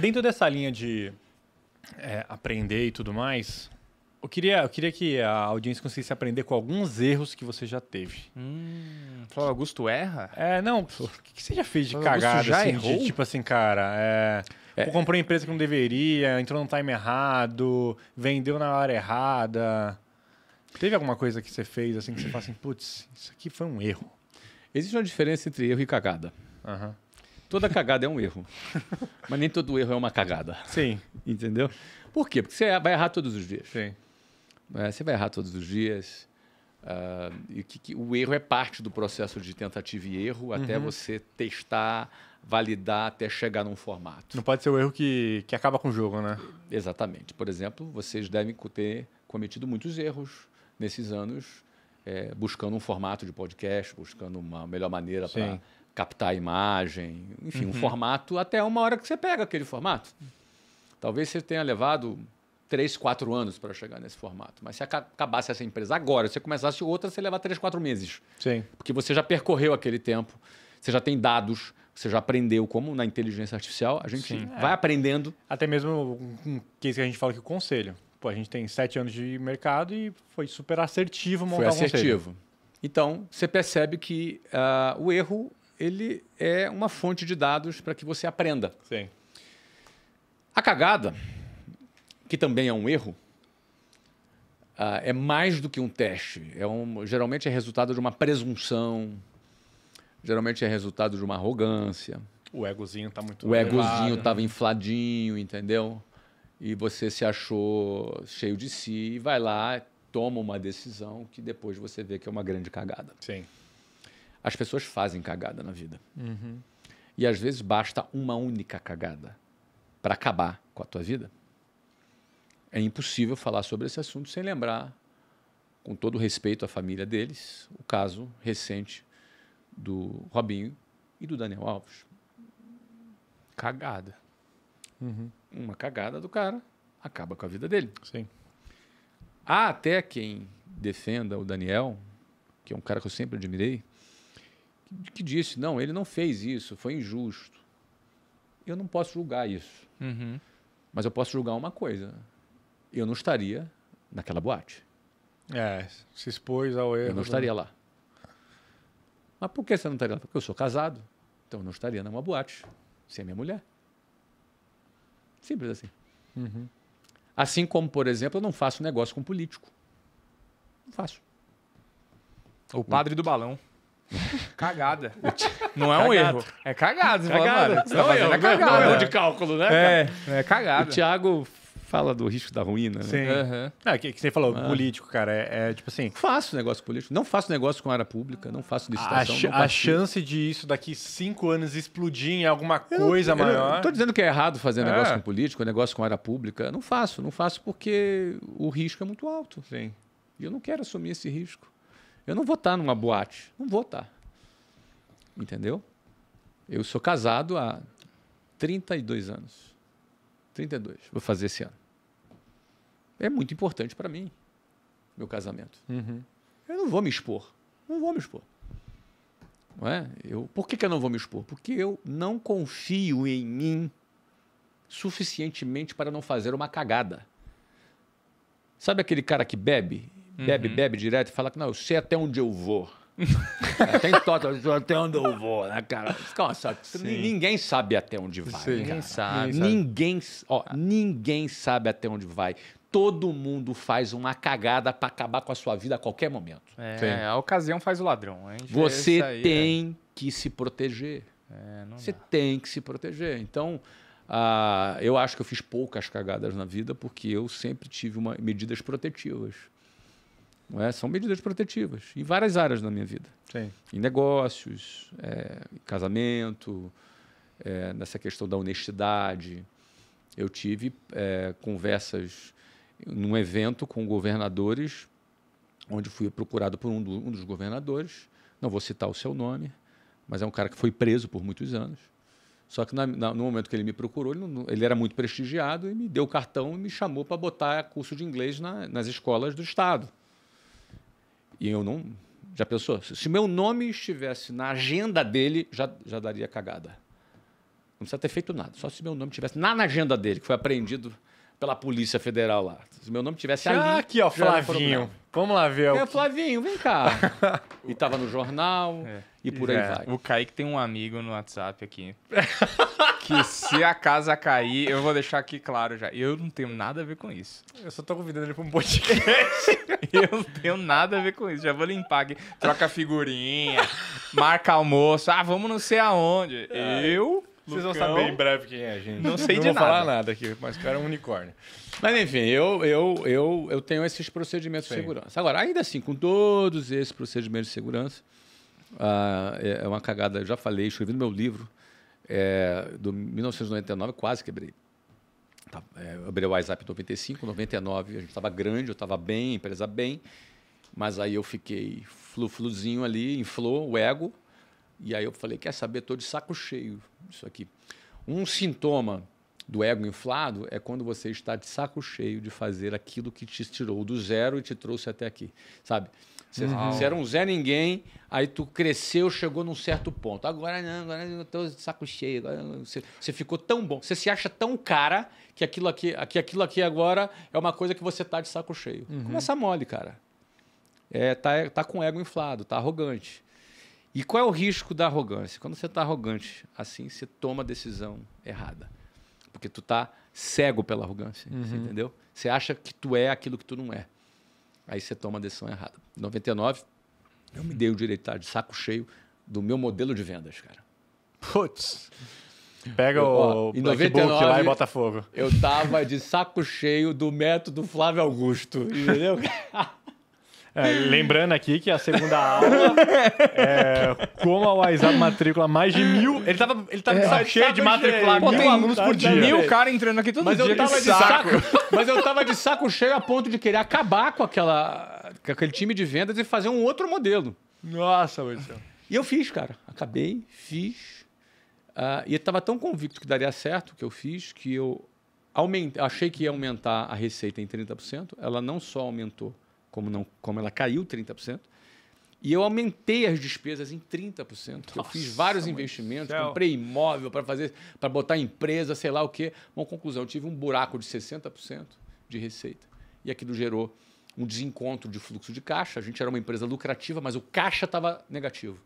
Dentro dessa linha de é, aprender e tudo mais, eu queria, eu queria que a audiência conseguisse aprender com alguns erros que você já teve. Hum, Flávio Augusto erra? É, não. O que, que, você já fez de Flávio cagada? já assim, errou? De, tipo assim, cara, é, é, comprou uma empresa que não deveria, entrou no time errado, vendeu na hora errada. Teve alguma coisa que você fez assim que você fala assim, putz, isso aqui foi um erro? Existe uma diferença entre erro e cagada. Aham. Uhum. Toda cagada é um erro. Mas nem todo erro é uma cagada. Sim. Entendeu? Por quê? Porque você vai errar todos os dias. Sim. É, você vai errar todos os dias. Uh, e que, que, o erro é parte do processo de tentativa e erro até uhum. você testar, validar, até chegar num formato. Não pode ser o erro que, que acaba com o jogo, né? Exatamente. Por exemplo, vocês devem ter cometido muitos erros nesses anos, é, buscando um formato de podcast, buscando uma melhor maneira para captar a imagem, enfim, uhum. um formato até uma hora que você pega aquele formato. Talvez você tenha levado três, quatro anos para chegar nesse formato. Mas se acabasse essa empresa agora, se você começasse outra, você leva três, quatro meses. Sim. Porque você já percorreu aquele tempo, você já tem dados, você já aprendeu como na inteligência artificial, a gente Sim, vai é. aprendendo. Até mesmo um que a gente fala que o conselho. Pô, a gente tem sete anos de mercado e foi super assertivo montar foi assertivo. Um conselho. Então, você percebe que uh, o erro ele é uma fonte de dados para que você aprenda. Sim. A cagada, que também é um erro, ah, é mais do que um teste. É um, geralmente é resultado de uma presunção, geralmente é resultado de uma arrogância. O egozinho está muito O elevado. egozinho estava infladinho, entendeu? E você se achou cheio de si e vai lá, toma uma decisão que depois você vê que é uma grande cagada. Sim. As pessoas fazem cagada na vida. Uhum. E às vezes basta uma única cagada para acabar com a tua vida. É impossível falar sobre esse assunto sem lembrar, com todo respeito à família deles, o caso recente do Robinho e do Daniel Alves. Cagada. Uhum. Uma cagada do cara acaba com a vida dele. Sim. Há até quem defenda o Daniel, que é um cara que eu sempre admirei, que disse, não, ele não fez isso, foi injusto. Eu não posso julgar isso. Uhum. Mas eu posso julgar uma coisa. Eu não estaria naquela boate. É, se expôs ao erro. Eu não né? estaria lá. Mas por que você não estaria lá? Porque eu sou casado. Então eu não estaria numa boate. Sem minha mulher. Simples assim. Uhum. Assim como, por exemplo, eu não faço negócio com político. Não faço. O padre do balão. Cagada. Não é um erro. É cagado Você cagada. Fala, você tá não, tá fazendo, é cagada. Não é erro de cálculo, né? É, é O Thiago fala do risco da ruína, né? Sim. Uhum. Não, é que, que você falou, ah. político, cara, é, é, tipo assim... Faço negócio político, não faço negócio com área pública, não faço licitação. A, ch a chance de isso daqui cinco anos explodir em alguma coisa maior... Não tô dizendo que é errado fazer é. negócio com político, negócio com área pública. Não faço, não faço porque o risco é muito alto. Sim. E eu não quero assumir esse risco. Eu não vou estar numa boate. Não vou estar. Entendeu? Eu sou casado há 32 anos. 32. Vou fazer esse ano. É muito importante para mim, meu casamento. Uhum. Eu não vou me expor. Não vou me expor. Não é? eu, por que, que eu não vou me expor? Porque eu não confio em mim suficientemente para não fazer uma cagada. Sabe aquele cara que bebe Bebe, uhum. bebe direto e fala que não, eu sei até onde eu vou. Tem tota, até onde eu vou, né, cara? Nossa, ninguém sabe até onde vai. Sim, ninguém sabe. Ninguém, ó, ninguém sabe até onde vai. Todo mundo faz uma cagada para acabar com a sua vida a qualquer momento. É, Sim. a ocasião faz o ladrão. Hein? Você aí, tem é. que se proteger. É, Você dá. tem que se proteger. Então, uh, eu acho que eu fiz poucas cagadas na vida porque eu sempre tive uma, medidas protetivas. É? São medidas protetivas em várias áreas da minha vida. Sim. Em negócios, é, em casamento, é, nessa questão da honestidade. Eu tive é, conversas num evento com governadores, onde fui procurado por um, do, um dos governadores, não vou citar o seu nome, mas é um cara que foi preso por muitos anos. Só que na, na, no momento que ele me procurou, ele, não, ele, era muito prestigiado e me deu o cartão e me chamou para botar curso de inglês na, nas escolas do Estado. E eu não. Já pensou? Se meu nome estivesse na agenda dele, já, já daria cagada. Não precisa ter feito nada. Só se meu nome estivesse na agenda dele, que foi apreendido pela Polícia Federal lá. Se meu nome tivesse ah, ali. Ah, aqui, ó, Flavinho. Vamos lá ver. É, o... Flavinho, vem cá. e estava no jornal. É e por é, aí vai. O Kaique tem um amigo no WhatsApp aqui. que se a casa cair, eu vou deixar aqui claro já. Eu não tenho nada a ver com isso. Eu só tô convidando ele pra um podcast. eu não tenho nada a ver com isso. Já vou limpar aqui. Troca figurinha, marca almoço. Ah, vamos não sei aonde. É. Eu. Vocês vão saber em breve quem é, a gente. Não sei não de nada. Não vou falar nada aqui, mas o cara é um unicórnio. Mas enfim, eu, eu, eu, eu tenho esses procedimentos Sim. de segurança. Agora, ainda assim, com todos esses procedimentos de segurança, ah, é, é uma cagada, eu já falei, escrevi no meu livro, é, do 1999, quase quebrei. Tá, é, eu abri o WhatsApp em 95, 99, a gente estava grande, eu estava bem, empresa bem, mas aí eu fiquei flu-fluzinho ali, inflou o ego, e aí eu falei, quer saber, estou de saco cheio disso aqui. Um sintoma do ego inflado é quando você está de saco cheio de fazer aquilo que te tirou do zero e te trouxe até aqui, sabe? Você, uhum. você era um zé ninguém, aí tu cresceu, chegou num certo ponto. Agora não, agora eu tô de saco cheio. Você, você, ficou tão bom, você se acha tão cara que aquilo aqui, que aquilo aqui agora é uma coisa que você tá de saco cheio. Uhum. Começa mole, cara. É, tá, é, tá com o ego inflado, tá arrogante. E qual é o risco da arrogância? Quando você está arrogante assim, você toma a decisão errada. Porque tu tá cego pela arrogância, uhum. entendeu? Você acha que tu é aquilo que tu não é. Aí você toma a decisão errada. Em 99, eu me dei o direito de estar de saco cheio do meu modelo de vendas, cara. Putz. Pega eu, ó, o em 99, lá e bota fogo. Eu tava de saco cheio do método Flávio Augusto, entendeu? É, lembrando aqui que a segunda aula, é, como a WhatsApp matricula mais de mil. Ele tava, ele tava de é. saco cheio de matricular Pô, mil tem alunos por dia. Mil cara entrando aqui todo mas dia. Eu tava de saco. saco. mas eu tava de saco cheio a ponto de querer acabar com, aquela, com aquele time de vendas e fazer um outro modelo. Nossa, meu Deus. E eu fiz, cara. Acabei, fiz. Uh, e eu tava tão convicto que daria certo que eu fiz que eu aumente, achei que ia aumentar a receita em 30%. Ela não só aumentou como, não, como ela caiu 30%. E eu aumentei as despesas em 30%. Nossa, eu fiz vários investimentos, céu. comprei imóvel para fazer, para botar empresa, sei lá o quê. uma conclusão, eu tive um buraco de 60% de receita. E aquilo gerou um desencontro de fluxo de caixa. A gente era uma empresa lucrativa, mas o caixa estava negativo.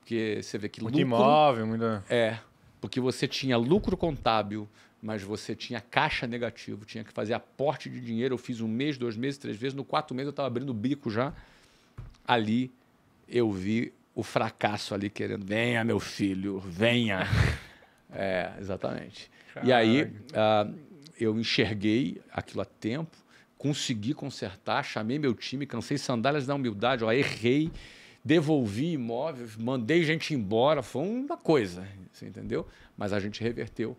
Porque você vê que muito lucro... Muito imóvel, muito... É, porque você tinha lucro contábil, mas você tinha caixa negativo, tinha que fazer aporte de dinheiro. Eu fiz um mês, dois meses, três vezes. No quatro meses eu estava abrindo o bico já. Ali eu vi o fracasso ali querendo. Venha, meu filho, venha. é, exatamente. Caralho. E aí uh, eu enxerguei aquilo a tempo, consegui consertar, chamei meu time, cansei sandálias da humildade, ó, errei, devolvi imóvel, mandei gente embora, foi uma coisa, você entendeu? Mas a gente reverteu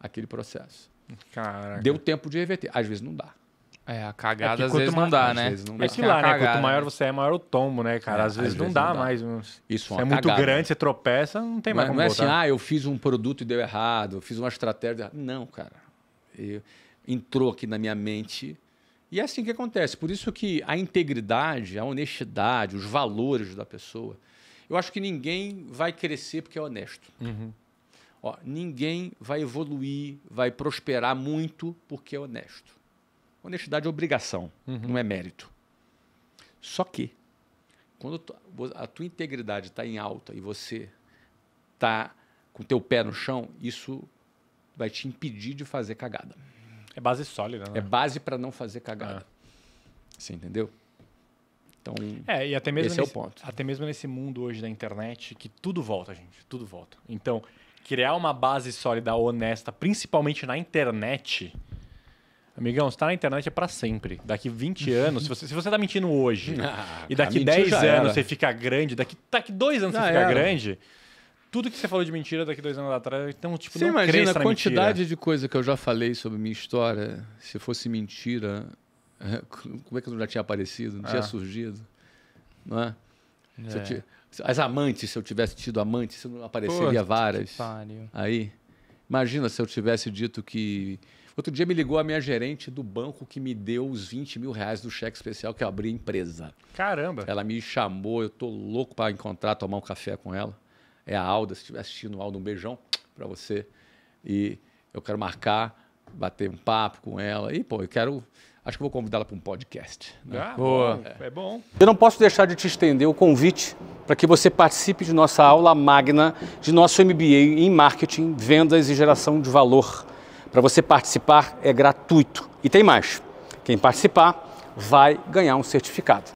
aquele processo. Caraca. Deu tempo de reverter. Às vezes não dá. É, a é cagada é às né? vezes não dá, né? Não dá. É que lá, né? Quanto maior você é, maior o tombo, né, cara? É, às, vezes às, vezes, não dá, não dá. mais. Isso é, é muito cagada. grande, você tropeça, não tem não mais como Não é assim, ah, eu fiz um produto e deu errado, eu fiz uma estratégia. Não, cara. Eu... Entrou aqui na minha mente. E é assim que acontece. Por isso que a integridade, a honestidade, os valores da pessoa. Eu acho que ninguém vai crescer porque é honesto. Uhum. Ó, ninguém vai evoluir, vai prosperar muito porque é honesto. Honestidade é obrigação, uhum. não é mérito. Só que, quando a tua integridade está em alta e você está com teu pé no chão, isso vai te impedir de fazer cagada. É base sólida, né? É base para não fazer cagada. É. Você entendeu? Então, é, e até mesmo esse nesse, é o ponto. Até mesmo nesse mundo hoje da internet, que tudo volta, gente, tudo volta. Então, criar uma base sólida, honesta, principalmente na internet. Amigão, você tá na internet é para sempre. Daqui 20 anos, se você, se você tá mentindo hoje, ah, e daqui 10 anos era. você fica grande, daqui, daqui dois anos já você fica era. grande, tudo que você falou de mentira daqui dois anos atrás, então, tipo, você não imagina a quantidade mentira. de coisa que eu já falei sobre minha história, se fosse mentira, como é que eu já tinha aparecido, não ah. tinha é. surgido, não é? é. Você, tinha, as amantes, se eu tivesse tido amantes, não apareceria Pô, várias. Aí, imagina se eu tivesse dito que. Outro dia me ligou a minha gerente do banco que me deu os 20 mil reais do cheque especial que eu abri a empresa. Caramba! Ela me chamou, eu tô louco para encontrar, tomar um café com ela. É a Alda, se estiver assistindo, Alda, um beijão para você. E eu quero marcar, bater um papo com ela. E, pô, eu quero Acho que vou convidá-la para um podcast. Né? Ah, Boa. É. é bom. Eu não posso deixar de te estender o convite para que você participe de nossa aula magna de nosso MBA em marketing, vendas e geração de valor. Para você participar é gratuito. E tem mais. Quem participar vai ganhar um certificado.